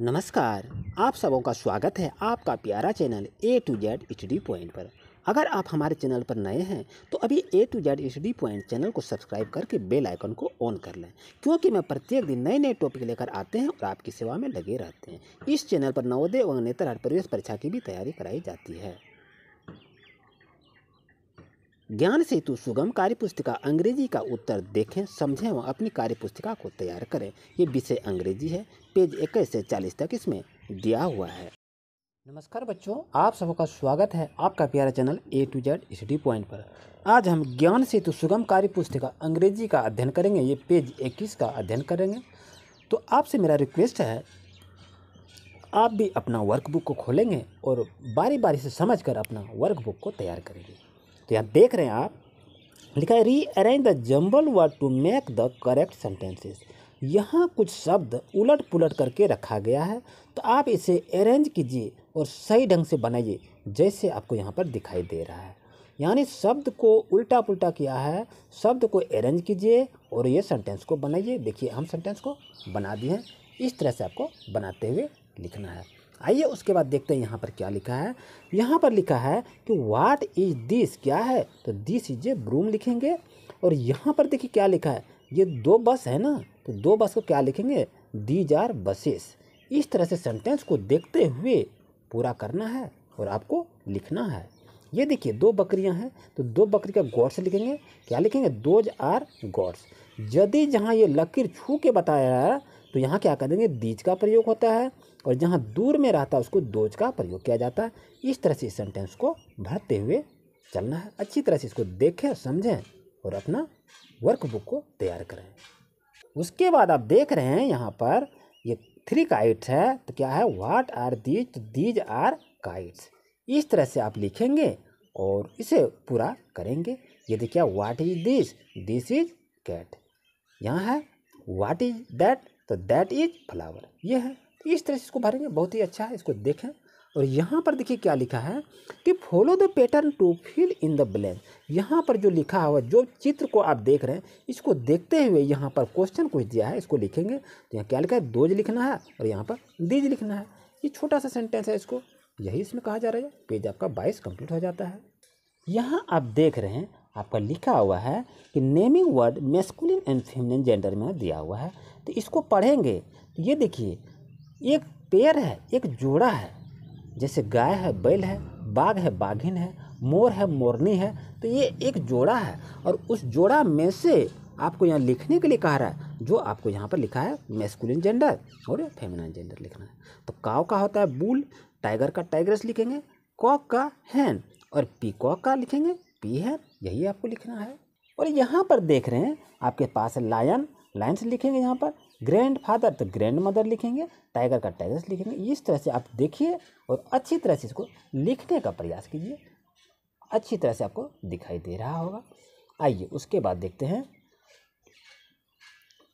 नमस्कार आप सबों का स्वागत है आपका प्यारा channel A to Z H D point पर अगर आप हमारे चैनल पर नए हैं तो अभी A to Z H D point channel को सब्सक्राइब करके बेल आइकन को ऑन कर लें क्योंकि मैं प्रत्येक दिन नए नए टॉपिक लेकर आते हैं और आपकी सेवा में लगे रहते हैं इस चैनल पर नवोदय व नेतरहाट प्रवेश परीक्षा की भी तैयारी कराई जाती है ज्ञान सेतु सुगम कार्य पुस्तिका अंग्रेजी का उत्तर देखें समझें व अपनी कार्य पुस्तिका को तैयार करें ये विषय अंग्रेजी है पेज इक्कीस से चालीस तक इसमें दिया हुआ है नमस्कार बच्चों आप सबका स्वागत है आपका प्यारा channel A to Z study point पर आज हम ज्ञान सेतु सुगम कार्य पुस्तिका अंग्रेजी का अध्ययन करेंगे ये पेज इक्कीस का अध्ययन करेंगे तो आपसे मेरा रिक्वेस्ट है आप भी अपना वर्कबुक को खोलेंगे और बारी बारी से समझ अपना वर्कबुक को तैयार करेंगे तो यहाँ देख रहे हैं आप लिखा है rearrange the jumble word to make the correct sentences यहाँ कुछ शब्द उलट पुलट करके रखा गया है तो आप इसे अरेंज कीजिए और सही ढंग से बनाइए जैसे आपको यहाँ पर दिखाई दे रहा है यानी शब्द को उल्टा पुल्टा किया है शब्द को अरेंज कीजिए और ये सेंटेंस को बनाइए देखिए हम सेंटेंस को बना दिए हैं इस तरह से आपको बनाते हुए लिखना है आइए उसके बाद देखते हैं यहाँ पर क्या लिखा है यहाँ पर लिखा है कि वाट इज दिस क्या है तो दिस इज ए ब्रूम लिखेंगे और यहाँ पर देखिए क्या लिखा है ये दो बस है ना तो दो बस को क्या लिखेंगे दीज आर बसेस इस तरह से सेंटेंस को देखते हुए पूरा करना है और आपको लिखना है ये देखिए दो बकरियां हैं तो दो बकरी का गॉड्स लिखेंगे क्या लिखेंगे दोज आर गॉड्स यदि जहाँ ये लकीर छू के बताया तो यहाँ क्या देंगे दीज का प्रयोग होता है और जहाँ दूर में रहता है उसको दोज का प्रयोग किया जाता है इस तरह से इस सेंटेंस को भरते हुए चलना है अच्छी तरह से इसको देखें समझें और अपना वर्कबुक को तैयार करें उसके बाद आप देख रहे हैं यहाँ पर ये थ्री काइट्स है तो क्या है what are these these are kites इस तरह से आप लिखेंगे और इसे पूरा करेंगे ये देखिए what is this this is cat यहाँ है वाट इज दैट तो दैट इज फ्लावर ये है इस तरह से इसको भरेंगे बहुत ही अच्छा है इसको देखें और यहाँ पर देखिए क्या लिखा है कि follow the pattern to fill in the blank यहाँ पर जो लिखा हुआ जो चित्र को आप देख रहे हैं इसको देखते हुए यहाँ पर क्वेश्चन कुछ दिया है इसको लिखेंगे तो यहाँ क्या लिखा है दोज लिखना है और यहाँ पर दीज लिखना है ये छोटा सा सेंटेंस है इसको यही इसमें कहा जा रहा है पेज आपका बाईस कंप्लीट हो जाता है यहाँ आप देख रहे हैं आपका लिखा हुआ है कि naming word masculine and feminine gender में दिया हुआ है तो इसको पढ़ेंगे तो ये देखिए एक पेड़ है एक जोड़ा है जैसे गाय है बैल है बाघ है बाघिन है मोर है मोरनी है तो ये एक जोड़ा है और उस जोड़ा में से आपको यहाँ लिखने के लिए कहा रहा है जो आपको यहाँ पर लिखा है मेस्कुलिन जेंडर और फेमिनाइन जेंडर लिखना है तो काव का होता है बुल टाइगर का टाइगरस लिखेंगे कॉक का हैन और पी कॉक का लिखेंगे पी है यही आपको लिखना है और यहाँ पर देख रहे हैं आपके पास है लायन लाइन्स लिखेंगे यहाँ पर ग्रैंड फादर तो ग्रैंड मदर लिखेंगे टाइगर का टाइगर लिखेंगे इस तरह से आप देखिए और अच्छी तरह से इसको लिखने का प्रयास कीजिए अच्छी तरह से आपको दिखाई दे रहा होगा आइए उसके बाद देखते हैं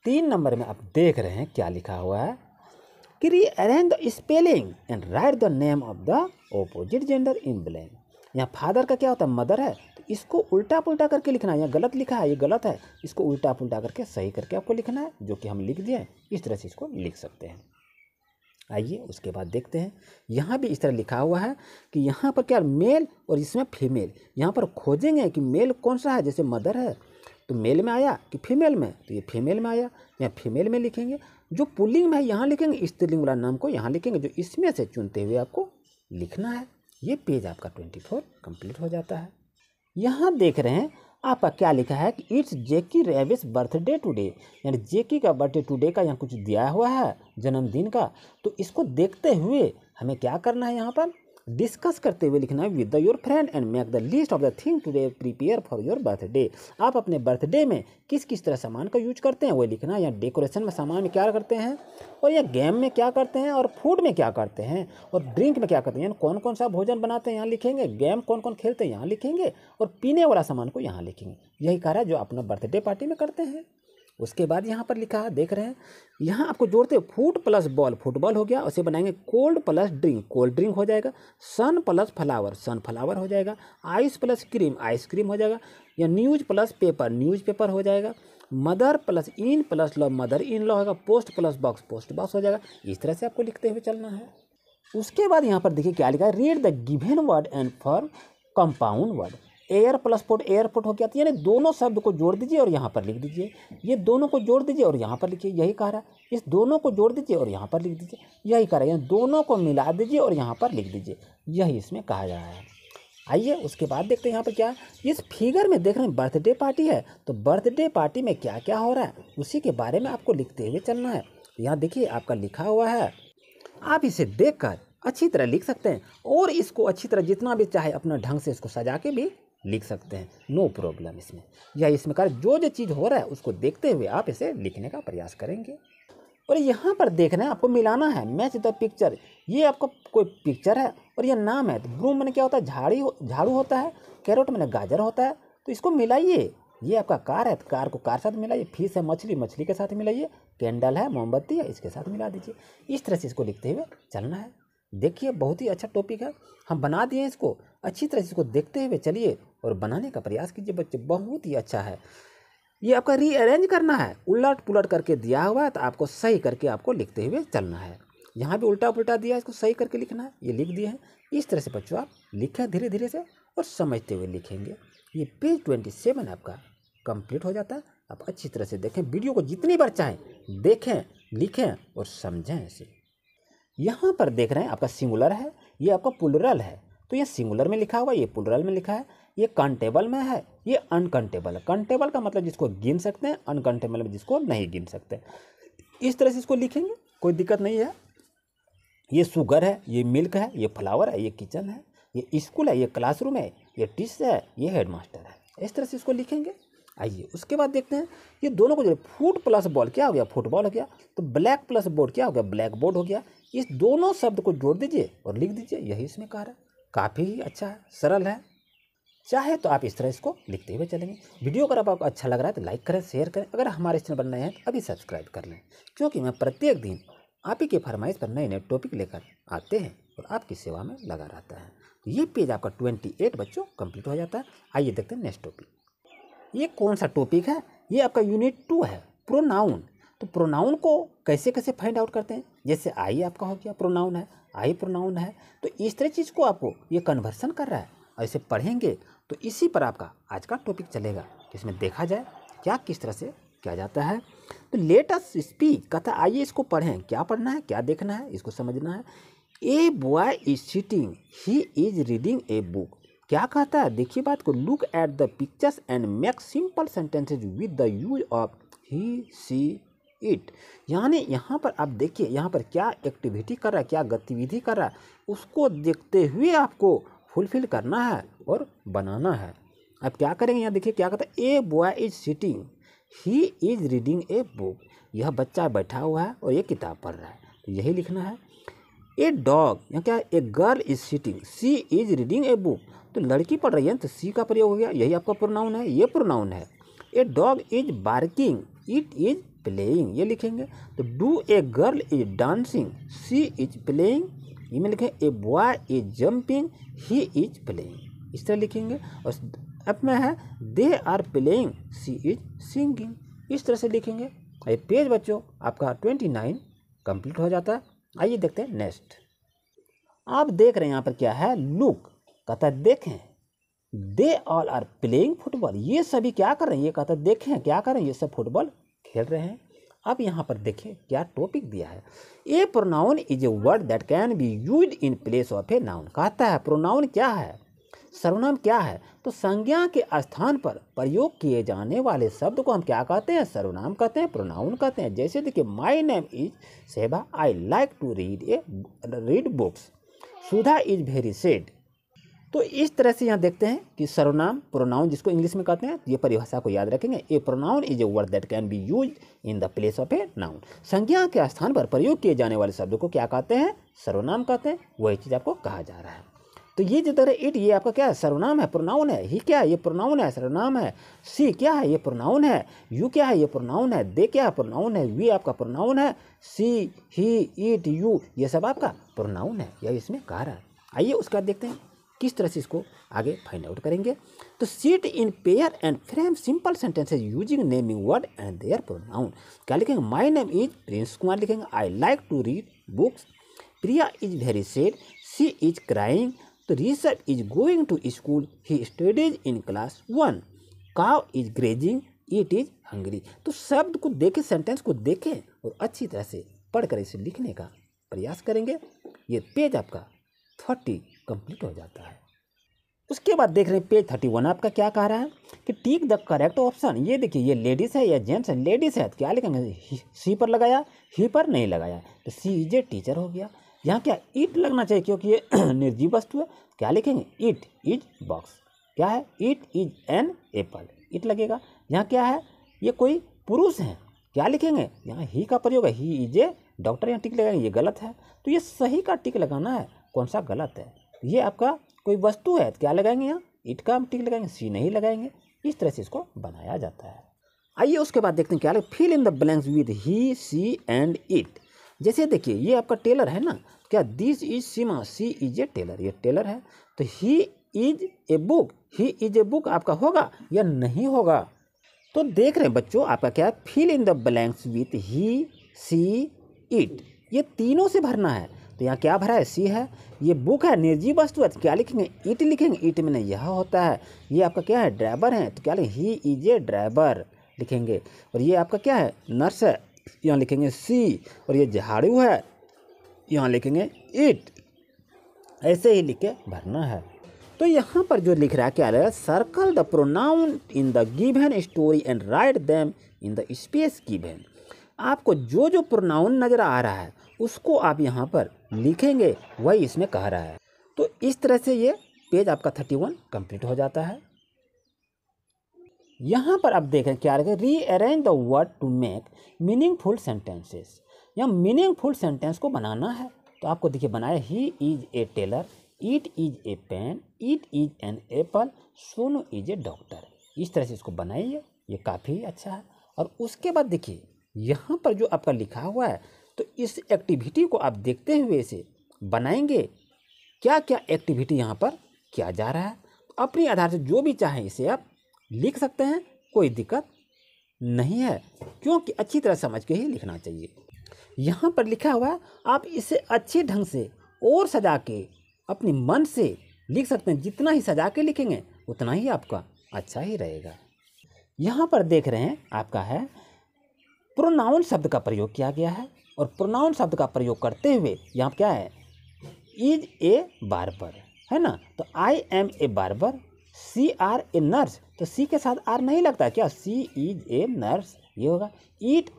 तीन नंबर में आप देख रहे हैं क्या लिखा हुआ है कि arrange the spelling and write the name of the opposite gender in blank यहाँ फादर का क्या होता है मदर है इसको उल्टा पुल्टा करके लिखना है या गलत लिखा है ये गलत है इसको उल्टा पुल्टा करके सही करके आपको लिखना है जो कि हम लिख दिए इस तरह से इसको लिख सकते हैं आइए उसके बाद देखते हैं यहाँ भी इस तरह लिखा हुआ है कि यहाँ पर क्या मेल और इसमें फीमेल यहाँ पर खोजेंगे कि मेल कौन सा है जैसे मदर है तो मेल में आया कि फीमेल में तो ये फीमेल में आया या फीमेल में लिखेंगे जो पुलिंग है यहाँ लिखेंगे स्त्रीलिंग वाला नाम को यहाँ लिखेंगे जो इसमें से चुनते हुए आपको लिखना है ये पेज आपका ट्वेंटी फोर कंप्लीट हो जाता है यहाँ देख रहे हैं आपका क्या लिखा है कि इट्स जेकी रेविस बर्थडे टुडे यानी जेकी का बर्थडे टुडे का यहाँ कुछ दिया हुआ है जन्मदिन का तो इसको देखते हुए हमें क्या करना है यहाँ पर डिस्कस करते हुए लिखना है with the your friend and make the list of the thing to day prepare for your birthday आप अपने बर्थडे में किस किस तरह सामान का यूज करते हैं वो लिखना है या डेकोरेशन में सामान में क्या करते हैं और या गेम में क्या करते हैं और फूड में क्या करते हैं और ड्रिंक में क्या करते हैं कौन कौन सा भोजन बनाते हैं यहाँ लिखेंगे गेम कौन कौन खेलते हैं यहाँ लिखेंगे और पीने वाला सामान को यहाँ लिखेंगे यही कार्य जो अपना बर्थडे पार्टी में करते हैं उसके बाद यहाँ पर लिखा है देख रहे हैं यहाँ आपको जोड़ते फूड प्लस बॉल फुटबॉल हो गया उसे बनाएंगे cold plus drink cold drink हो जाएगा sun plus flower sunflower हो जाएगा आइस प्लस क्रीम आइसक्रीम हो जाएगा या news plus paper newspaper हो जाएगा mother plus in plus law mother in law होगा post plus box post box हो जाएगा इस तरह से आपको लिखते हुए चलना है उसके बाद यहाँ पर देखिए क्या लिखा है read the given word and for compound word air plus air airport हो गया तो यानी दोनों शब्द को जोड़ दीजिए और यहाँ पर लिख दीजिए ये दोनों को जोड़ दीजिए और यहाँ पर लिखिए यही कह रहा है इस दोनों को जोड़ दीजिए और यहाँ पर लिख दीजिए यही कह रहा है यानी दोनों को मिला दीजिए और यहाँ पर लिख दीजिए यही इसमें कहा जा रहा है आइए उसके बाद देखते हैं यहाँ पर क्या इस फिगर में देख रहे हैं बर्थडे पार्टी है तो बर्थडे पार्टी में क्या क्या हो रहा है उसी के बारे में आपको लिखते हुए चलना है यहाँ देखिए आपका लिखा हुआ है आप इसे देखकर अच्छी तरह लिख सकते हैं और इसको अच्छी तरह जितना भी चाहे अपना ढंग से इसको सजा के भी लिख सकते हैं नो no प्रॉब्लम इसमें या इसमें कार्य जो जो चीज़ हो रहा है उसको देखते हुए आप इसे लिखने का प्रयास करेंगे और यहाँ पर देखना है आपको मिलाना है मैच द पिक्चर ये आपको कोई पिक्चर है और ये नाम है तो ब्रूम मैंने क्या होता है झाड़ी झाड़ू होता है कैरोट मैंने गाजर होता है तो इसको मिलाइए ये आपका कार है तो कार को कार साथ मिलाइए फीस है मछली मछली के साथ मिलाइए कैंडल है मोमबत्ती है इसके साथ मिला दीजिए इस तरह से इसको लिखते हुए चलना है देखिए बहुत ही अच्छा टॉपिक है हम बना दिए इसको अच्छी तरह से इसको देखते हुए चलिए और बनाने का प्रयास कीजिए बच्चे बहुत ही अच्छा है ये आपका रीअरेंज करना है उलट पुलट करके दिया हुआ है तो आपको सही करके आपको लिखते हुए चलना है यहाँ भी उल्टा पुलटा दिया है इसको सही करके लिखना है ये लिख दिए हैं इस तरह से बच्चों आप लिखें धीरे धीरे से और समझते हुए लिखेंगे ये पेज ट्वेंटी सेवन आपका कंप्लीट हो जाता है आप अच्छी तरह से देखें वीडियो को जितनी बार चाहें देखें लिखें और समझें इसे यहाँ पर देख रहे हैं आपका सिंगुलर है ये आपका पुलरल है तो ये सिंगुलर में लिखा हुआ ये पुलरल में लिखा है ये कंटेबल में है ये अनकंटेबल है कंटेबल का मतलब जिसको गिन सकते हैं अनकंटेबल में जिसको नहीं गिन सकते इस तरह से इसको लिखेंगे कोई दिक्कत नहीं है ये शुगर है ये मिल्क है ये फ्लावर है ये किचन है ये स्कूल है ये क्लासरूम है ये टीचर है ये हेडमास्टर है इस तरह से इसको लिखेंगे आइए उसके बाद देखते हैं ये दोनों को जो फूट प्लस बॉल क्या हो गया फुटबॉल हो गया तो ब्लैक प्लस बोर्ड क्या हो गया ब्लैक बोर्ड हो गया इस दोनों शब्द को जोड़ दीजिए और लिख दीजिए यही इसमें कार है काफ़ी ही अच्छा है सरल है चाहे तो आप इस तरह इसको लिखते हुए चलेंगे वीडियो अगर आपको अच्छा लग रहा है तो लाइक करें शेयर करें अगर हमारे चैनल पर नए हैं तो अभी सब्सक्राइब कर लें क्योंकि मैं प्रत्येक दिन आप ही की फरमाइश पर नए नए टॉपिक लेकर आते हैं और आपकी सेवा में लगा रहता है तो ये पेज आपका ट्वेंटी एट बच्चों कंप्लीट हो जाता है आइए देखते हैं नेक्स्ट टॉपिक ये कौन सा टॉपिक है ये आपका यूनिट टू है प्रोनाउन तो प्रोनाउन को कैसे कैसे फाइंड आउट करते हैं जैसे आई आपका हो गया प्रोनाउन है आई प्रोनाउन है तो इस तरह चीज़ को आपको ये कन्वर्सन कर रहा है ऐसे पढ़ेंगे तो इसी पर आपका आज का टॉपिक चलेगा इसमें देखा जाए क्या किस तरह से किया जाता है तो लेटेस्ट स्पीक कथा आइए इसको पढ़ें क्या पढ़ना है क्या देखना है इसको समझना है a boy is sitting he is reading a book क्या कहता है देखिए बात को look at the pictures and make simple sentences with the use of he she it यानी यहाँ पर आप देखिए यहाँ पर क्या एक्टिविटी कर रहा है क्या गतिविधि कर रहा है उसको देखते हुए आपको फुलफिल करना है और बनाना है अब क्या करेंगे यहाँ देखिए क्या कहता है a boy is sitting he is reading a book यह बच्चा बैठा हुआ है और ये किताब पढ़ रहा है तो यही लिखना है ए डॉग यहाँ क्या a girl is sitting she is reading a book तो लड़की पढ़ रही है तो सी का प्रयोग हो गया यही आपका प्रोनाउन है ये प्रोनाउन है a dog is barking it is playing ये लिखेंगे तो two a girl is dancing she is playing ये में लिखें a boy is jumping he is playing इस तरह लिखेंगे और अब में है they are playing she is singing इस तरह से लिखेंगे ये पेज बच्चों आपका ट्वेंटी नाइन कंप्लीट हो जाता है आइए देखते हैं नेक्स्ट आप देख रहे हैं यहाँ पर क्या है लुक कहता है देखें they all are playing football ये सभी क्या कर रहे हैं ये कहता है देखें क्या कर रहे हैं ये सब फुटबॉल खेल रहे हैं अब यहाँ पर देखें क्या टॉपिक दिया है a pronoun is a word that can be use in place of a noun कहता है प्रोनाउन क्या है सर्वनाम क्या है तो संज्ञा के स्थान पर प्रयोग किए जाने वाले शब्द को हम क्या कहते हैं सर्वनाम कहते हैं प्रोनाउन कहते हैं जैसे देखिए माई name is Seva I like to read a read books Sudha is very sad तो इस तरह से यहाँ देखते हैं कि सर्वनाम प्रोनाउन जिसको इंग्लिश में कहते हैं तो ये परिभाषा को याद रखेंगे a pronoun is a word that can be use in the place of a noun संज्ञा के स्थान पर प्रयोग किए जाने वाले शब्दों को क्या कहते हैं सर्वनाम कहते हैं वही चीज़ आपको कहा जा रहा है तो ये जो तरह इट ये आपका क्या है सर्वनाम है प्रोनाउन है ही क्या है ये प्रोनाउन है सर्वनाम है सी क्या है ये प्रोनाउन है यू क्या है ये प्रोनाउन है दे क्या है प्रोनाउन है वी आपका प्रोनाउन है सी ही इट यू ये सब आपका प्रोनाउन है यह इसमें कह रहा है आइए उसका देखते हैं किस तरह से इसको आगे फाइंड आउट करेंगे तो sit in pair and frame simple sentences using naming word and their pronoun क्या लिखेंगे my name is Prince Kumar लिखेंगे I like to read books Priya is very sad she is crying तो Rishabh is going to school he studies in class one cow is grazing it is hungry तो शब्द को देखें sentence को देखें और अच्छी तरह से पढ़कर इसे लिखने का प्रयास करेंगे ये पेज आपका थर्टी कंप्लीट हो जाता है उसके बाद देख रहे हैं पेज थर्टी वन आपका क्या कह रहा है कि टीक द करेक्ट ऑप्शन ये देखिए ये लेडीज़ है या जेंट्स है लेडीज़ है तो क्या लिखेंगे सी पर लगाया ही पर नहीं लगाया तो सी इज ए टीचर हो गया यहाँ क्या ईट लगना चाहिए क्योंकि ये निर्जीव वस्तु है तो क्या लिखेंगे ईट इज बॉक्स क्या है it is an apple it लगेगा यहाँ क्या है ये कोई पुरुष हैं क्या लिखेंगे यहाँ ही का प्रयोग है ही इज ए डॉक्टर यहाँ टिक लगाएंगे ये गलत है तो ये सही का टिक लगाना है कौन सा गलत है ये आपका कोई वस्तु है तो क्या लगाएंगे यहाँ ईट का हम टिक लगाएंगे सी नहीं लगाएंगे इस तरह से इसको बनाया जाता है आइए उसके बाद देखते हैं क्या लगे fill in the blanks with he she and it जैसे देखिए ये आपका टेलर है ना तो क्या this is Seema she is a tailor ये टेलर है तो he is a book he is a book आपका होगा या नहीं होगा तो देख रहे हैं बच्चों आपका क्या है fill in the blanks with he she it ये तीनों से भरना है तो यहाँ क्या भरा है सी है ये बुक है निर्जीव वस्तु है तो क्या लिखेंगे ईट लिखेंगे ईट में नहीं यह होता है ये आपका क्या है ड्राइवर है तो क्या लिखेंगे ही इज ए ड्राइवर लिखेंगे और ये आपका क्या है नर्स है यहाँ लिखेंगे सी और ये झाड़ू है यहाँ लिखेंगे ईट ऐसे ही लिख के भरना है तो यहाँ पर जो लिख रहा है क्या है circle the pronoun in the given story and write them in the space given आपको जो जो प्रोनाउन नज़र आ रहा है उसको आप यहाँ पर लिखेंगे वही इसमें कह रहा है तो इस तरह से ये पेज आपका थर्टी वन कंप्लीट हो जाता है यहाँ पर आप देखें क्या रखें rearrange the word to make meaningful sentences या मीनिंगफुल सेंटेंस को बनाना है तो आपको देखिए बनाया he is a tailor it is a pen it is an apple Sonu is a doctor इस तरह से इसको बनाइए ये काफ़ी अच्छा है और उसके बाद देखिए यहाँ पर जो आपका लिखा हुआ है तो इस एक्टिविटी को आप देखते हुए इसे बनाएंगे क्या क्या एक्टिविटी यहाँ पर किया जा रहा है तो अपने आधार से जो भी चाहें इसे आप लिख सकते हैं कोई दिक्कत नहीं है क्योंकि अच्छी तरह समझ के ही लिखना चाहिए यहाँ पर लिखा हुआ है आप इसे अच्छे ढंग से और सजा के अपने मन से लिख सकते हैं जितना ही सजा के लिखेंगे उतना ही आपका अच्छा ही रहेगा यहाँ पर देख रहे हैं आपका है प्रोनाउन शब्द का प्रयोग किया गया है और प्रोनाउन शब्द का प्रयोग करते हुए यहाँ क्या है इज ए बारबर है ना तो I am a barber she are a nurse तो सी के साथ आर नहीं लगता क्या सी इज ए नर्स ये होगा ईट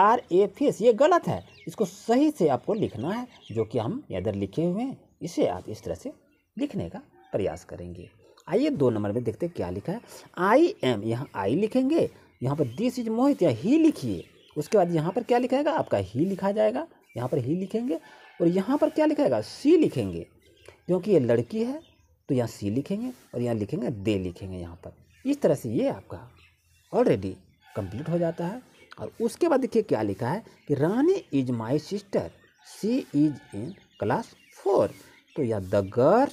आर ए फेस ये गलत है इसको सही से आपको लिखना है जो कि हम इधर लिखे हुए हैं इसे आप इस तरह से लिखने का प्रयास करेंगे आइए दो नंबर में देखते क्या लिखा है आई एम यहाँ आई लिखेंगे यहाँ पर दिस इज मोहित या ही लिखिए उसके बाद यहाँ पर क्या लिखाएगा आपका ही लिखा जाएगा यहाँ पर ही लिखेंगे और यहाँ पर क्या लिखाएगा सी लिखेंगे क्योंकि ये लड़की है तो यहाँ सी लिखेंगे और यहाँ लिखेंगे दे लिखेंगे यहाँ पर इस तरह से ये आपका ऑलरेडी कंप्लीट हो जाता है और उसके बाद देखिए क्या लिखा है कि Rani is my sister she is in class four तो या the girl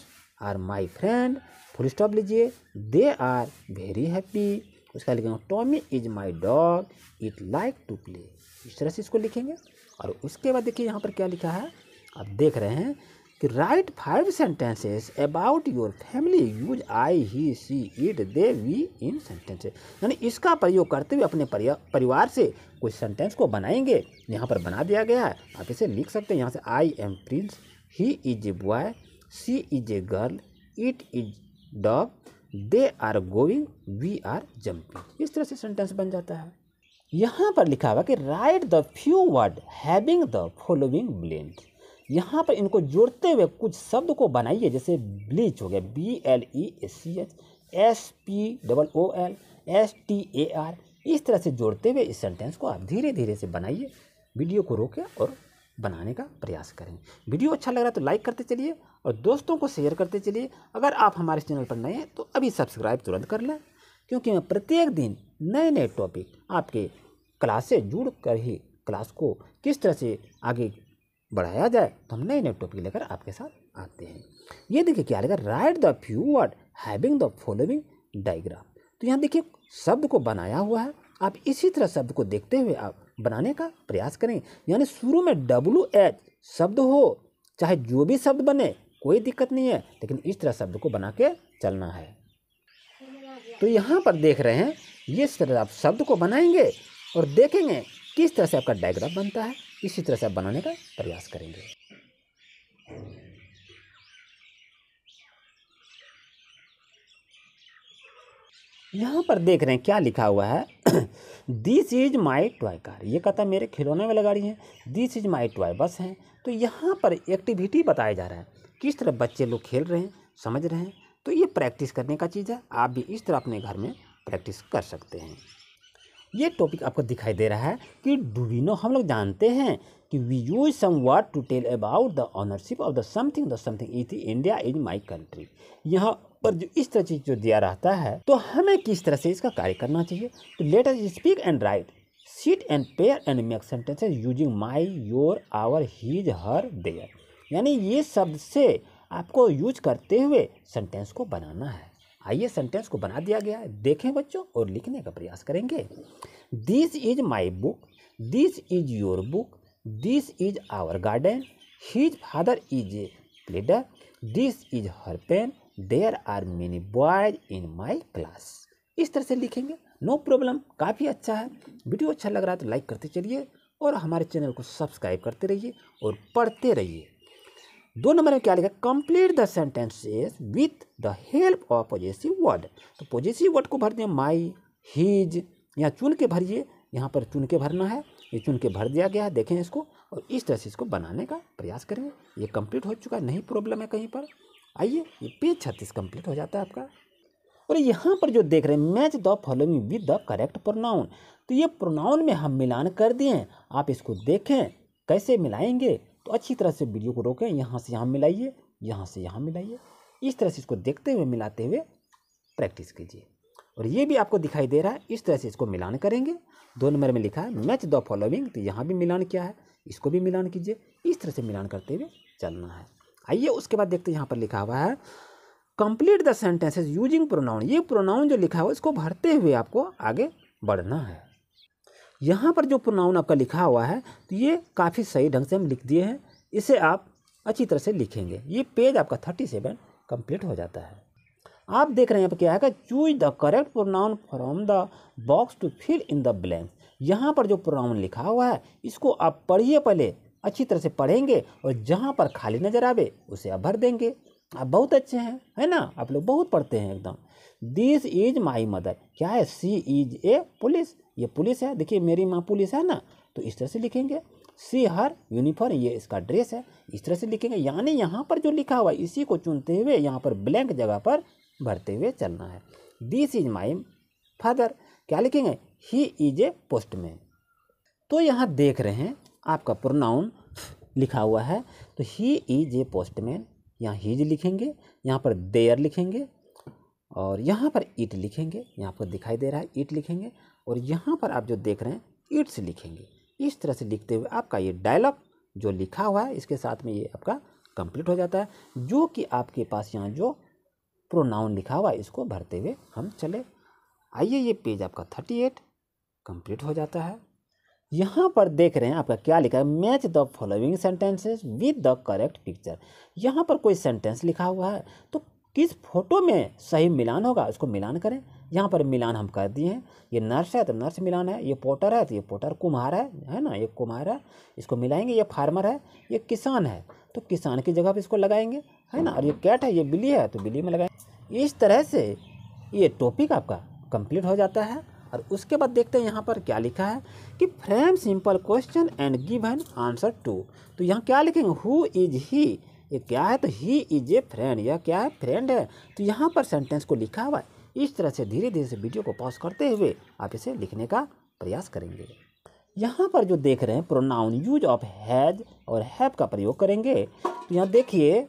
are my friend full stop लीजिए दे आर वेरी हैप्पी इसका लिखेंगे Tommy is my dog it like to play इस तरह से इसको लिखेंगे और उसके बाद देखिए यहाँ पर क्या लिखा है आप देख रहे हैं कि write five sentences about your family use I he she it they we in sentences यानी इसका प्रयोग करते हुए अपने परिवार से कुछ सेंटेंस को बनाएंगे यहाँ पर बना दिया गया है आप इसे लिख सकते हैं यहाँ से I am Prince he is a boy she is a girl it is dog they are going we are jumping इस तरह से सेंटेंस बन जाता है यहाँ पर लिखा हुआ कि write the few word having the following blend यहाँ पर इनको जोड़ते हुए कुछ शब्द को बनाइए जैसे ब्लीच हो गया B L E S C H S P double O L S T A R इस तरह से जोड़ते हुए इस सेंटेंस को आप धीरे धीरे से बनाइए वीडियो को रोके और बनाने का प्रयास करें वीडियो अच्छा लग रहा है तो लाइक करते चलिए और दोस्तों को शेयर करते चलिए अगर आप हमारे चैनल पर नए हैं तो अभी सब्सक्राइब तुरंत कर लें क्योंकि मैं प्रत्येक दिन नए नए टॉपिक आपके क्लास से जुड़ कर ही क्लास को किस तरह से आगे बढ़ाया जाए तो हम नए नए टॉपिक लेकर आपके साथ आते हैं ये देखिए क्या लगा write the few word having the following diagram तो यहाँ देखिए शब्द को बनाया हुआ है आप इसी तरह शब्द को देखते हुए आप बनाने का प्रयास करें यानी शुरू में डब्लू एच शब्द हो चाहे जो भी शब्द बने कोई दिक्कत नहीं है लेकिन इस तरह शब्द को बना के चलना है तो यहाँ पर देख रहे हैं ये तरह आप शब्द को बनाएंगे और देखेंगे किस तरह से आपका डायग्राफ बनता है इसी तरह से आप बनाने का प्रयास करेंगे यहाँ पर देख रहे हैं क्या लिखा हुआ है this is my toy car ये कहता है मेरे खिलौने वाला गाड़ी है दिस इज माई टॉय बस है तो यहाँ पर एक्टिविटी बताया जा रहा है किस तरह बच्चे लोग खेल रहे हैं समझ रहे हैं तो ये प्रैक्टिस करने का चीज़ है आप भी इस तरह अपने घर में प्रैक्टिस कर सकते हैं ये टॉपिक आपको दिखाई दे रहा है कि नो हम लोग जानते हैं कि we use some word to tell about the ownership of the something the something is India is my country यहाँ पर जो इस तरह चीज़ जो दिया रहता है तो हमें किस तरह से इसका कार्य करना चाहिए तो let us speak and write sit and pair and make sentences using my your our his her their यानी ये शब्द से आपको यूज करते हुए सेंटेंस को बनाना है आइए सेंटेंस को बना दिया गया है देखें बच्चों और लिखने का प्रयास करेंगे this is my book this is your book this is our garden his father is a pleader this is her pen there are many boys in my class इस तरह से लिखेंगे नो प्रॉब्लम काफ़ी अच्छा है वीडियो अच्छा लग रहा है तो लाइक करते चलिए और हमारे चैनल को सब्सक्राइब करते रहिए और पढ़ते रहिए दो नंबर में क्या लिखा complete the sentences with the help of positive word तो पॉजिटिव वर्ड को भर दें माई हीज यहाँ चुन के भरिए यहाँ पर चुन के भरना है ये चुन के भर दिया गया है देखें इसको और इस तरह से इसको बनाने का प्रयास करेंगे ये कंप्लीट हो चुका है नहीं प्रॉब्लम है कहीं पर आइए ये पेज छत्तीस कंप्लीट हो जाता है आपका और यहाँ पर जो देख रहे हैं match the following with the correct pronoun तो ये प्रोनाउन में हम मिलान कर दिए आप इसको देखें कैसे मिलाएंगे तो अच्छी तरह से वीडियो को रोकें यहाँ से यहाँ मिलाइए यहाँ से यहाँ मिलाइए इस तरह से इसको देखते हुए मिलाते हुए प्रैक्टिस कीजिए और ये भी आपको दिखाई दे रहा है इस तरह से इसको मिलान करेंगे दो नंबर में लिखा है मैच द फॉलोइंग तो यहाँ भी मिलान क्या है इसको भी मिलान कीजिए इस तरह से मिलान करते हुए चलना है आइए उसके बाद देखते हैं यहाँ पर लिखा हुआ है complete the sentences using pronoun ये प्रोनाउन जो लिखा हुआ इसको भरते हुए आपको आगे बढ़ना है यहाँ पर जो प्रोनाउन आपका लिखा हुआ है तो ये काफ़ी सही ढंग से हम लिख दिए हैं इसे आप अच्छी तरह से लिखेंगे ये पेज आपका थर्टी सेवन कम्प्लीट हो जाता है आप देख रहे हैं क्या है choose the correct pronoun from the box to fill in the blank यहाँ पर जो प्रोनाउन लिखा हुआ है इसको आप पढ़िए पहले अच्छी तरह से पढ़ेंगे और जहाँ पर खाली नज़र आवे उसे आप भर देंगे आप बहुत अच्छे हैं है ना आप लोग बहुत पढ़ते हैं एकदम दिस इज माई मदर क्या है सी इज ए पुलिस ये पुलिस है देखिए मेरी माँ पुलिस है ना तो इस तरह से लिखेंगे सी हर यूनिफॉर्म ये इसका ड्रेस है इस तरह से लिखेंगे यानी यहाँ पर जो लिखा हुआ इसी को चुनते हुए यहाँ पर ब्लैंक जगह पर भरते हुए चलना है दिस इज माई फादर क्या लिखेंगे ही इज ए पोस्टमैन तो यहाँ देख रहे हैं आपका प्रोनाउन लिखा हुआ है तो ही इज ए पोस्टमैन यहाँ हीज लिखेंगे यहाँ पर देयर लिखेंगे और यहाँ पर ईट लिखेंगे यहाँ पर दिखाई दे रहा है ईट लिखेंगे और यहाँ पर आप जो देख रहे हैं ईट्स लिखेंगे इस तरह से लिखते हुए आपका ये डायलॉग जो लिखा हुआ है इसके साथ में ये आपका कंप्लीट हो जाता है जो कि आपके पास यहाँ जो प्रोनाउन लिखा हुआ है इसको भरते हुए हम चले आइए ये पेज आपका थर्टी एट कंप्लीट हो जाता है यहाँ पर देख रहे हैं आपका क्या लिखा है match the following sentences with the correct picture यहाँ पर कोई सेंटेंस लिखा हुआ है तो किस फोटो में सही मिलान होगा उसको मिलान करें यहाँ पर मिलान हम कर दिए हैं ये नर्स है तो नर्स मिलान है ये पोटर है तो ये पोटर कुम्हार है है ना ये कुम्हार है इसको मिलाएंगे ये फार्मर है ये किसान है तो किसान की जगह पर इसको लगाएंगे है ना और ये कैट है ये बिल्ली है तो बिल्ली में लगाएंगे इस तरह से ये टॉपिक आपका कंप्लीट हो जाता है और उसके बाद देखते हैं यहाँ पर क्या लिखा है कि frame simple question and give an answer to तो यहाँ क्या लिखेंगे हु इज ही ये क्या है तो ही इज ए फ्रेंड यह क्या है फ्रेंड है तो यहाँ पर सेंटेंस को लिखा हुआ है इस तरह से धीरे धीरे से वीडियो को पॉज करते हुए आप इसे लिखने का प्रयास करेंगे यहाँ पर जो देख रहे हैं प्रोनाउन यूज ऑफ हैज और हैव का प्रयोग करेंगे तो यहाँ देखिए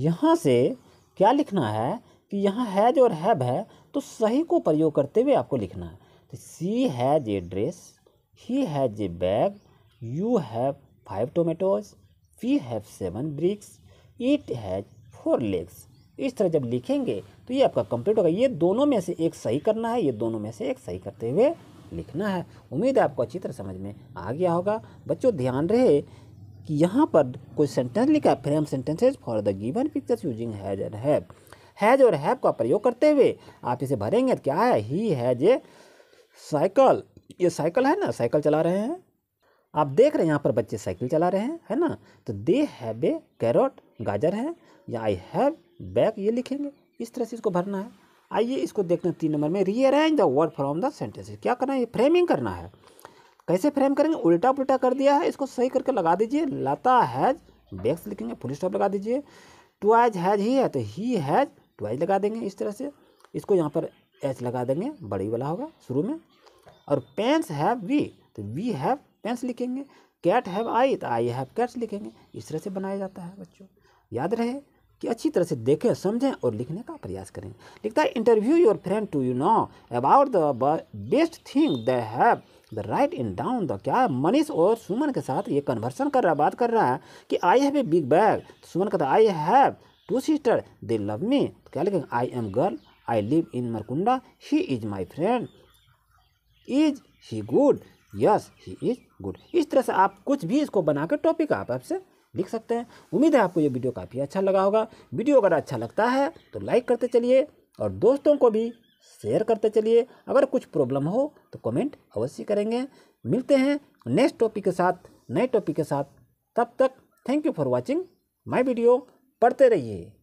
यहाँ से क्या लिखना है कि यहाँ हैज और हैव है तो सही को प्रयोग करते हुए आपको लिखना है तो she has a dress he has a bag you have five tomatoes we have seven bricks it has four legs इस तरह जब लिखेंगे तो ये आपका कंप्लीट होगा ये दोनों में से एक सही करना है ये दोनों में से एक सही करते हुए लिखना है उम्मीद है आपको अच्छी तरह समझ में आ गया होगा बच्चों ध्यान रहे कि यहाँ पर कोई सेंटेंस लिखा है frame sentences for the given pictures using has and have has और हैव का प्रयोग करते हुए आप इसे भरेंगे तो क्या है ही हैज ए साइकिल ये साइकिल है ना साइकिल चला रहे हैं आप देख रहे हैं यहाँ पर बच्चे साइकिल चला रहे हैं है ना तो दे हैव ए कैरोट गाजर है या आई हैव बैग ये लिखेंगे इस तरह से इसको भरना है आइए इसको देखते हैं तीन नंबर में rearrange the word from the sentence क्या करना है ये फ्रेमिंग करना है कैसे फ्रेम करेंगे उल्टा पुलटा कर दिया है इसको सही करके लगा दीजिए लता हैज बैग्स लिखेंगे फुल स्टॉप लगा दीजिए टू एज हैज ही है तो ही हैज ट्वाइस लगा देंगे इस तरह से इसको यहाँ पर एच लगा देंगे बड़ी वाला होगा शुरू में और पेंस हैव वी तो वी हैव पेंस लिखेंगे कैट हैव आई तो आई हैव कैट्स लिखेंगे इस तरह से बनाया जाता है बच्चों याद रहे कि अच्छी तरह से देखें समझें और लिखने का प्रयास करें लिखता है interview your friend to you know about the best thing the have the right in down the क्या मनीष और सुमन के साथ ये कन्वर्सन कर रहा बात कर रहा है कि I have a big bag Suman कहता I have two sister they love me तो क्या लिखेंगे I am girl I live in Markunda he is my friend is he good yes he is good इस तरह से आप कुछ भी इसको बनाकर टॉपिक आप आपसे लिख सकते हैं उम्मीद है आपको ये वीडियो काफ़ी अच्छा लगा होगा वीडियो अगर अच्छा लगता है तो लाइक करते चलिए और दोस्तों को भी शेयर करते चलिए अगर कुछ प्रॉब्लम हो तो कमेंट अवश्य करेंगे मिलते हैं नेक्स्ट टॉपिक के साथ नए टॉपिक के साथ तब तक thank you for watching my video पढ़ते रहिए